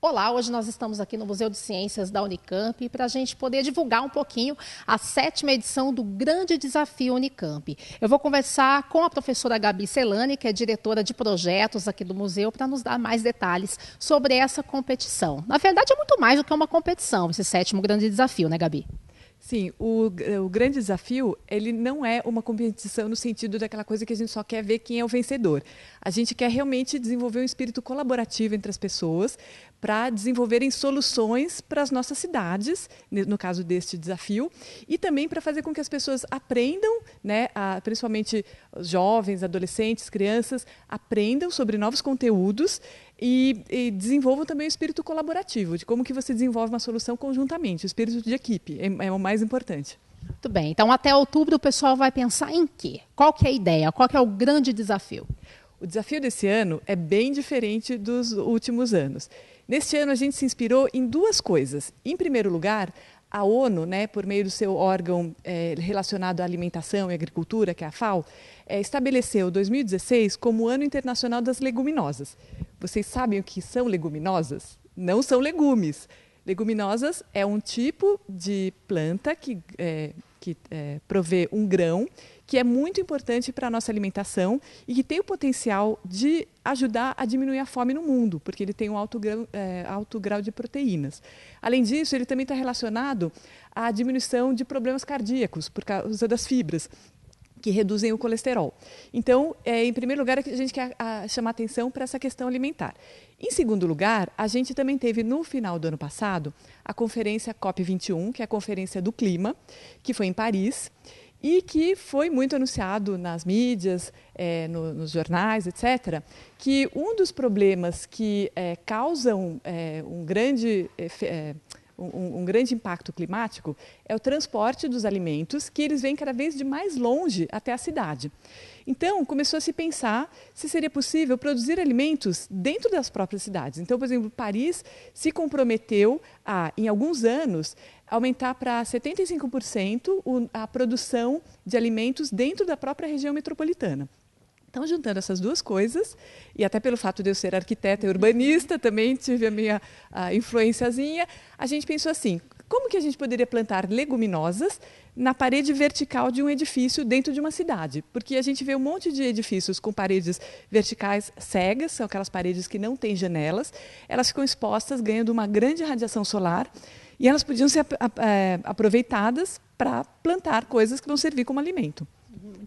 Olá, hoje nós estamos aqui no Museu de Ciências da Unicamp para a gente poder divulgar um pouquinho a sétima edição do Grande Desafio Unicamp. Eu vou conversar com a professora Gabi Celani, que é diretora de projetos aqui do museu, para nos dar mais detalhes sobre essa competição. Na verdade, é muito mais do que uma competição, esse sétimo Grande Desafio, né, Gabi? Sim, o, o grande desafio, ele não é uma competição no sentido daquela coisa que a gente só quer ver quem é o vencedor. A gente quer realmente desenvolver um espírito colaborativo entre as pessoas para desenvolverem soluções para as nossas cidades, no caso deste desafio, e também para fazer com que as pessoas aprendam, né, a, principalmente jovens, adolescentes, crianças, aprendam sobre novos conteúdos e, e desenvolvam também o espírito colaborativo, de como que você desenvolve uma solução conjuntamente, o espírito de equipe é, é o mais importante. Muito bem, então até outubro o pessoal vai pensar em quê? Qual que é a ideia? Qual que é o grande desafio? O desafio desse ano é bem diferente dos últimos anos. Neste ano a gente se inspirou em duas coisas. Em primeiro lugar, a ONU, né, por meio do seu órgão é, relacionado à alimentação e agricultura, que é a FAO, é, estabeleceu 2016 como o Ano Internacional das Leguminosas. Vocês sabem o que são leguminosas? Não são legumes. Leguminosas é um tipo de planta que, é, que é, provê um grão que é muito importante para a nossa alimentação e que tem o potencial de ajudar a diminuir a fome no mundo, porque ele tem um alto grau, é, alto grau de proteínas. Além disso, ele também está relacionado à diminuição de problemas cardíacos por causa das fibras que reduzem o colesterol. Então, é, em primeiro lugar, é a gente quer a, chamar atenção para essa questão alimentar. Em segundo lugar, a gente também teve no final do ano passado a conferência COP21, que é a conferência do clima, que foi em Paris e que foi muito anunciado nas mídias, é, no, nos jornais, etc., que um dos problemas que é, causam é, um, grande, é, um, um, grande impacto climático é o transporte dos alimentos, que eles vêm cada vez de mais longe até a cidade. Então, começou a se pensar se seria possível produzir alimentos dentro das próprias cidades. Então, por exemplo, Paris se comprometeu a, em alguns anos, aumentar para 75% a produção de alimentos dentro da própria região metropolitana. Então, juntando essas duas coisas, e até pelo fato de eu ser arquiteta e urbanista, também tive a minha influenciazinha, a gente pensou assim: como que a gente poderia plantar leguminosas na parede vertical de um edifício dentro de uma cidade? Porque a gente vê um monte de edifícios com paredes verticais cegas, são aquelas paredes que não têm janelas, elas ficam expostas, ganhando uma grande radiação solar, e elas podiam ser é, aproveitadas para plantar coisas que vão servir como alimento.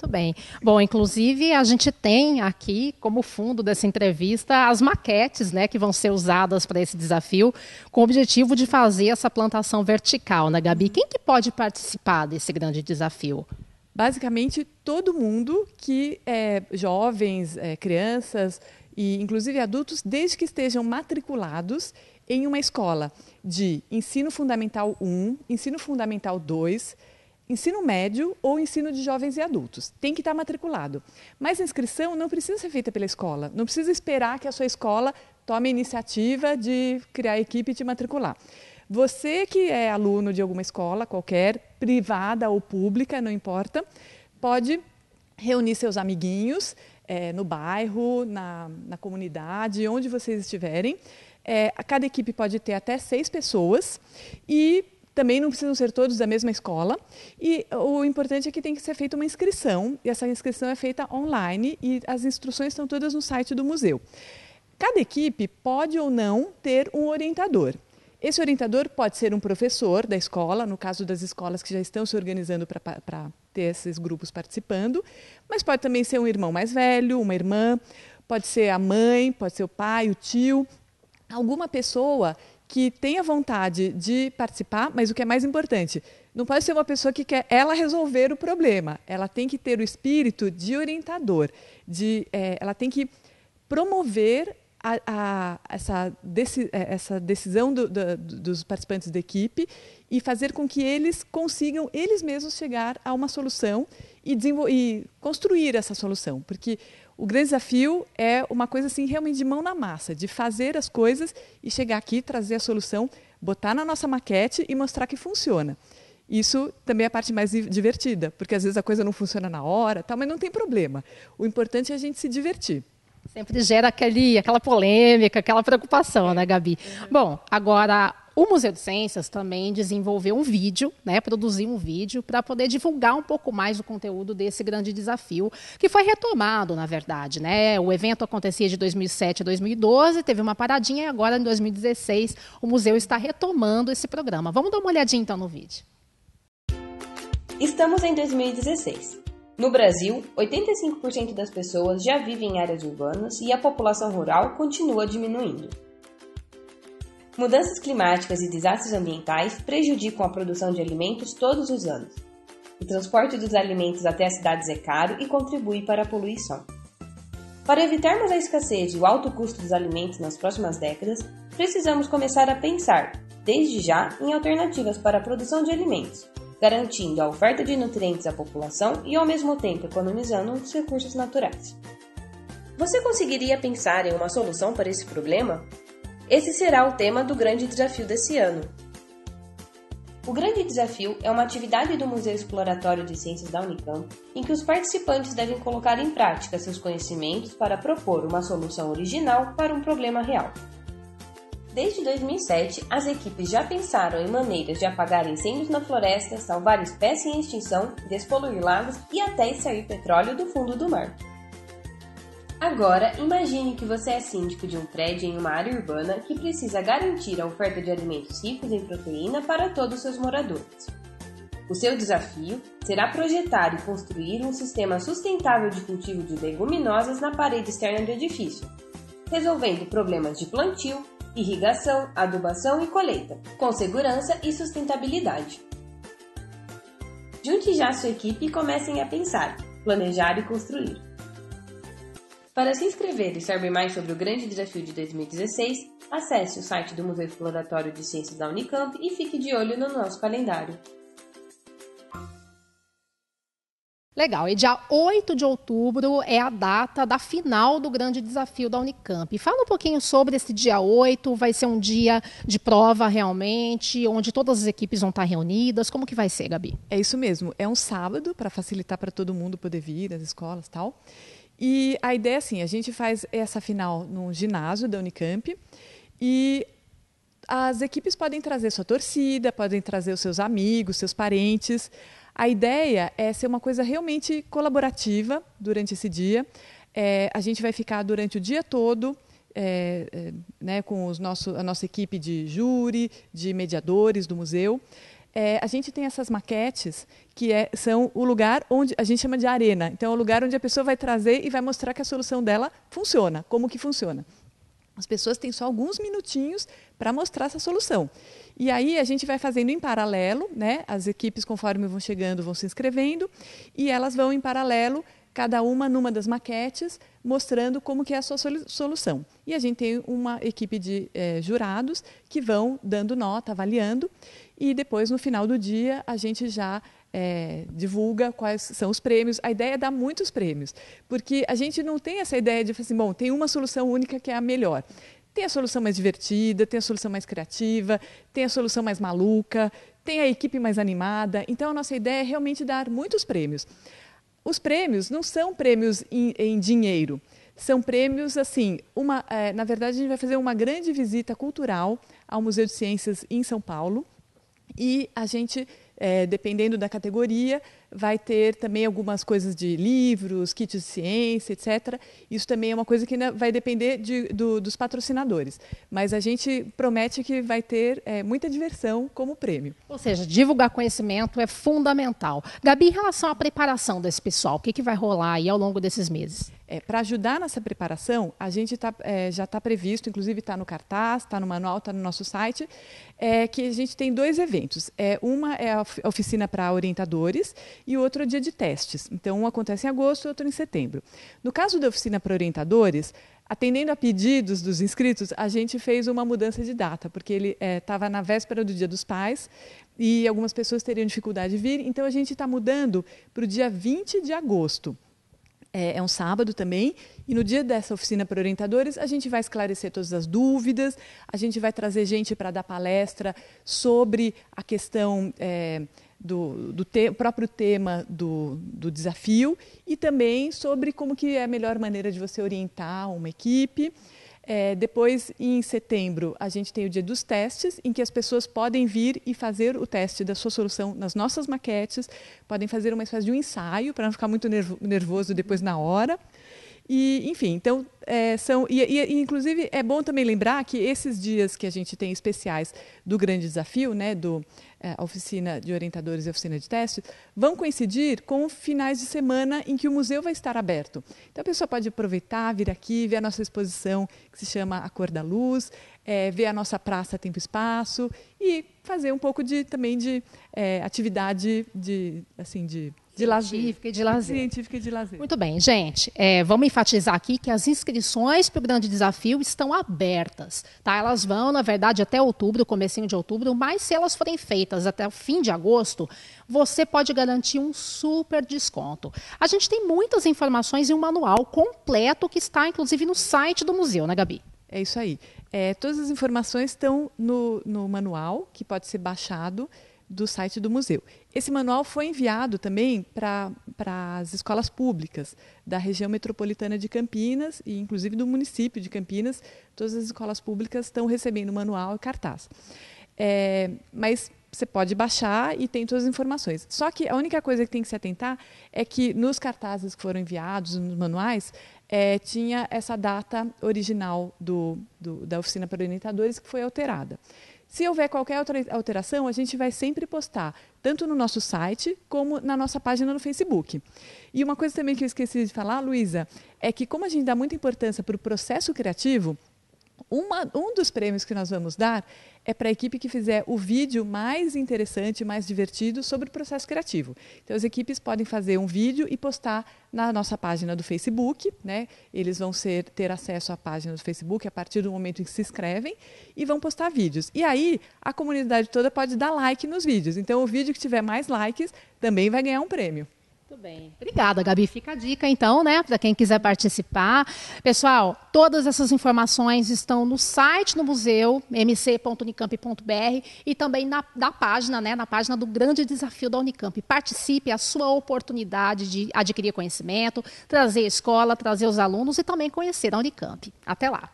Muito bem. Bom, inclusive a gente tem aqui como fundo dessa entrevista as maquetes, né, que vão ser usadas para esse desafio, com o objetivo de fazer essa plantação vertical, né, Gabi? Quem que pode participar desse grande desafio? Basicamente todo mundo que é jovens, é, crianças e inclusive adultos, desde que estejam matriculados em uma escola de ensino fundamental 1, ensino fundamental 2, ensino médio ou ensino de jovens e adultos. Tem que estar matriculado. Mas a inscrição não precisa ser feita pela escola, não precisa esperar que a sua escola tome a iniciativa de criar equipe e te matricular. Você que é aluno de alguma escola, qualquer, privada ou pública, não importa, pode reunir seus amiguinhos é, no bairro, na, na, comunidade, onde vocês estiverem. É, cada equipe pode ter até seis pessoas e também não precisam ser todos da mesma escola. E o importante é que tem que ser feita uma inscrição, e essa inscrição é feita online e as instruções estão todas no site do museu. Cada equipe pode ou não ter um orientador. Esse orientador pode ser um professor da escola, no caso das escolas que já estão se organizando para ter esses grupos participando, mas pode também ser um irmão mais velho, uma irmã, pode ser a mãe, pode ser o pai, o tio, alguma pessoa que tenha vontade de participar, mas o que é mais importante, não pode ser uma pessoa que quer ela resolver o problema. Ela tem que ter o espírito de orientador, de, é, ela tem que promover a, a, essa, deci, é, essa, decisão do, do, dos participantes da equipe e fazer com que eles consigam eles mesmos chegar a uma solução e, e construir essa solução, porque o grande desafio é uma coisa assim realmente de mão na massa, de fazer as coisas e chegar aqui, trazer a solução, botar na nossa maquete e mostrar que funciona. Isso também é a parte mais divertida, porque às vezes a coisa não funciona na hora, tal, mas não tem problema. O importante é a gente se divertir. Sempre gera aquele, aquela polêmica, aquela preocupação, né, Gabi? Bom, agora o Museu de Ciências também desenvolveu um vídeo, né, produziu um vídeo para poder divulgar um pouco mais o conteúdo desse grande desafio, que foi retomado, na verdade. Né? O evento acontecia de 2007 a 2012, teve uma paradinha e agora, em 2016, o museu está retomando esse programa. Vamos dar uma olhadinha então no vídeo. Estamos em 2016. No Brasil, 85% das pessoas já vivem em áreas urbanas e a população rural continua diminuindo. Mudanças climáticas e desastres ambientais prejudicam a produção de alimentos todos os anos. O transporte dos alimentos até as cidades é caro e contribui para a poluição. Para evitarmos a escassez e o alto custo dos alimentos nas próximas décadas, precisamos começar a pensar, desde já, em alternativas para a produção de alimentos, garantindo a oferta de nutrientes à população e, ao mesmo tempo, economizando os recursos naturais. Você conseguiria pensar em uma solução para esse problema? Esse será o tema do grande desafio desse ano. O Grande Desafio é uma atividade do Museu Exploratório de Ciências da Unicamp em que os participantes devem colocar em prática seus conhecimentos para propor uma solução original para um problema real. Desde 2007, as equipes já pensaram em maneiras de apagar incêndios na floresta, salvar espécies em extinção, despoluir lagos e até extrair petróleo do fundo do mar. Agora, imagine que você é síndico de um prédio em uma área urbana que precisa garantir a oferta de alimentos ricos em proteína para todos os seus moradores. O seu desafio será projetar e construir um sistema sustentável de cultivo de leguminosas na parede externa do edifício, resolvendo problemas de plantio, irrigação, adubação e colheita, com segurança e sustentabilidade. Junte já sua equipe e comecem a pensar, planejar e construir. Para se inscrever e saber mais sobre o grande desafio de 2016, acesse o site do Museu Exploratório de Ciências da Unicamp e fique de olho no nosso calendário. Legal, e dia 8 de outubro é a data da final do grande desafio da Unicamp. Fala um pouquinho sobre esse dia 8, vai ser um dia de prova realmente, onde todas as equipes vão estar reunidas, como que vai ser, Gabi? É isso mesmo, é um sábado para facilitar para todo mundo poder vir, as escolas tal. E a ideia é assim, a gente faz essa final num ginásio da Unicamp e as equipes podem trazer sua torcida, podem trazer os seus amigos, seus parentes. A ideia é ser uma coisa realmente colaborativa durante esse dia. É, a gente vai ficar durante o dia todo é, é, né, com os nosso, a nossa equipe de júri, de mediadores do museu é, a gente tem essas maquetes que é, são o lugar onde a gente chama de arena. Então, é o lugar onde a pessoa vai trazer e vai mostrar que a solução dela funciona, como que funciona. As pessoas têm só alguns minutinhos para mostrar essa solução. E aí a gente vai fazendo em paralelo, né? As equipes, conforme vão chegando, vão se inscrevendo e elas vão em paralelo cada uma numa das maquetes, mostrando como que é a sua solução. E a gente tem uma equipe de eh, jurados que vão dando nota, avaliando, e depois, no final do dia, a gente já eh, divulga quais são os prêmios. A ideia é dar muitos prêmios, porque a gente não tem essa ideia de, assim, bom, tem uma solução única que é a melhor tem a solução mais divertida, tem a solução mais criativa, tem a solução mais maluca, tem a equipe mais animada. Então, a nossa ideia é realmente dar muitos prêmios. Os prêmios não são prêmios em, em dinheiro, são prêmios assim. Uma, é, na verdade, a gente vai fazer uma grande visita cultural ao Museu de Ciências em São Paulo e a gente, é, dependendo da categoria, vai ter também algumas coisas de livros, kits de ciência, etc. Isso também é uma coisa que vai depender de, do, dos patrocinadores. Mas a gente promete que vai ter é, muita diversão como prêmio. Ou seja, divulgar conhecimento é fundamental. Gabi, em relação à preparação desse pessoal, o que, que vai rolar aí ao longo desses meses? É, Para ajudar nessa preparação, a gente tá, é, já está previsto, inclusive está no cartaz, está no manual, está no nosso site, é, que a gente tem dois eventos. É, uma é a oficina para orientadores, e o outro é dia de testes. Então, um acontece em agosto e outro em setembro. No caso da oficina para orientadores, Atendendo a pedidos dos inscritos, a gente fez uma mudança de data, porque ele estava eh, é, na véspera do Dia dos Pais e algumas pessoas teriam dificuldade de vir, então a gente está mudando para o dia 20 de agosto. É, é, um sábado também, e no dia dessa oficina para orientadores, a gente vai esclarecer todas as dúvidas, a gente vai trazer gente para dar palestra sobre a questão. É, do, do te, próprio tema do, do desafio e também sobre como que é a melhor maneira de você orientar uma equipe. É, depois, em setembro, a gente tem o dia dos testes, em que as pessoas podem vir e fazer o teste da sua solução nas nossas maquetes, podem fazer uma espécie de um ensaio para não ficar muito nervoso depois na hora. E, enfim, então é, são. E, e, inclusive é bom também lembrar que esses dias que a gente tem especiais do grande desafio, né, do é, oficina de orientadores e oficina de testes, vão coincidir com finais de semana em que o museu vai estar aberto. Então a pessoa pode aproveitar, vir aqui, ver a nossa exposição que se chama A Cor da Luz, é, ver a nossa praça Tempo e Espaço e fazer um pouco de também de é, atividade de assim de de lazer. Científica e de lazer. Científica e de lazer. Muito bem, gente. É, vamos enfatizar aqui que as inscrições para o Grande Desafio estão abertas. Tá? Elas vão, na verdade, até outubro, comecinho de outubro, mas se elas forem feitas até o fim de agosto, você pode garantir um super desconto. A gente tem muitas informações e um manual completo que está, inclusive, no site do museu, né, Gabi? É isso aí. É, todas as informações estão no, no manual, que pode ser baixado do site do museu. Esse manual foi enviado também para as escolas públicas da região metropolitana de Campinas e inclusive do município de Campinas. Todas as escolas públicas estão recebendo o manual e cartaz. É, mas você pode baixar e tem todas as informações. Só que a única coisa que tem que se atentar é que nos cartazes que foram enviados, nos manuais, é, tinha essa data original do, do, da oficina para orientadores que foi alterada. Se houver qualquer outra alteração, a gente vai sempre postar, tanto no nosso site como na nossa página no Facebook. E uma coisa também que eu esqueci de falar, Luísa, é que como a gente dá muita importância para o processo criativo, uma, um dos prêmios que nós vamos dar é para a equipe que fizer o vídeo mais interessante, mais divertido sobre o processo criativo. Então, as equipes podem fazer um vídeo e postar na nossa página do Facebook. Né? Eles vão ser, ter acesso à página do Facebook a partir do momento em que se inscrevem e vão postar vídeos. E aí, a comunidade toda pode dar like nos vídeos. Então, o vídeo que tiver mais likes também vai ganhar um prêmio. Muito bem. Obrigada, Gabi. Fica a dica, então, né, para quem quiser participar. Pessoal, todas essas informações estão no site do museu, mc.unicamp.br, e também na, página, né, na página do Grande Desafio da Unicamp. Participe, é a sua oportunidade de adquirir conhecimento, trazer a escola, trazer os alunos e também conhecer a Unicamp. Até lá.